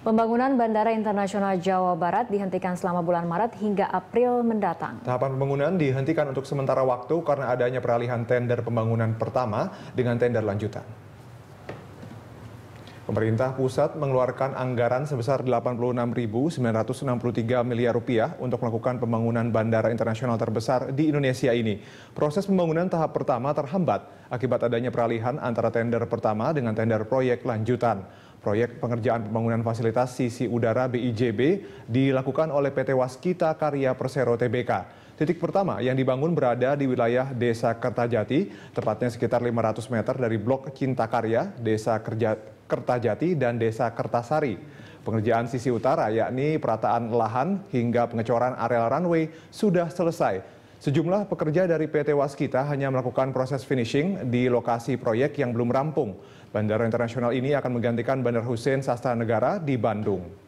Pembangunan Bandara Internasional Jawa Barat dihentikan selama bulan Maret hingga April mendatang. Tahapan pembangunan dihentikan untuk sementara waktu karena adanya peralihan tender pembangunan pertama dengan tender lanjutan. Pemerintah pusat mengeluarkan anggaran sebesar 86.963 miliar rupiah untuk melakukan pembangunan bandara internasional terbesar di Indonesia ini. Proses pembangunan tahap pertama terhambat akibat adanya peralihan antara tender pertama dengan tender proyek lanjutan. Proyek pengerjaan pembangunan fasilitas sisi udara BIJB dilakukan oleh PT Waskita Karya Persero TBK. Titik pertama yang dibangun berada di wilayah Desa Kertajati, tepatnya sekitar 500 meter dari Blok Cinta Karya, Desa Kerja Kertajati dan Desa Kertasari. Pengerjaan sisi utara yakni perataan lahan hingga pengecoran areal runway sudah selesai Sejumlah pekerja dari PT Waskita hanya melakukan proses finishing di lokasi proyek yang belum rampung. Bandara Internasional ini akan menggantikan Bandar Hussein Sastra Negara di Bandung.